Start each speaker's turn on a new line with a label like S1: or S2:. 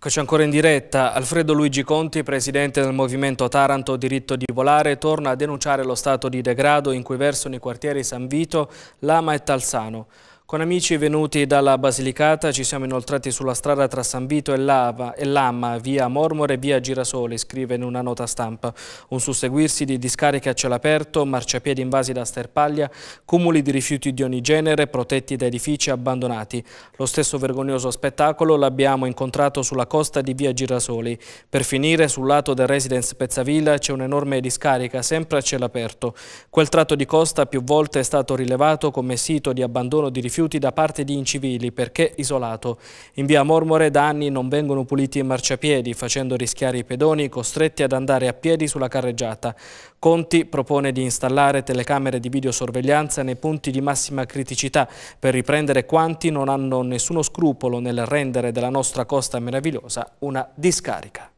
S1: Eccoci ancora in diretta. Alfredo Luigi Conti, presidente del movimento Taranto Diritto di Volare, torna a denunciare lo stato di degrado in cui versano i quartieri San Vito, Lama e Talsano. Con amici venuti dalla Basilicata ci siamo inoltrati sulla strada tra San Vito e, Lava, e Lamma, via Mormore e via Girasoli, scrive in una nota stampa. Un susseguirsi di discariche a cielo aperto, marciapiedi invasi da sterpaglia, cumuli di rifiuti di ogni genere protetti da edifici abbandonati. Lo stesso vergognoso spettacolo l'abbiamo incontrato sulla costa di via Girasoli. Per finire, sul lato del residence Pezzavilla c'è un'enorme discarica, sempre a cielo aperto. Quel tratto di costa più volte è stato rilevato come sito di abbandono di rifiuti rifiuti da parte di incivili perché isolato. In via Mormore da anni non vengono puliti i marciapiedi, facendo rischiare i pedoni costretti ad andare a piedi sulla carreggiata. Conti propone di installare telecamere di videosorveglianza nei punti di massima criticità per riprendere quanti non hanno nessuno scrupolo nel rendere della nostra costa meravigliosa una discarica.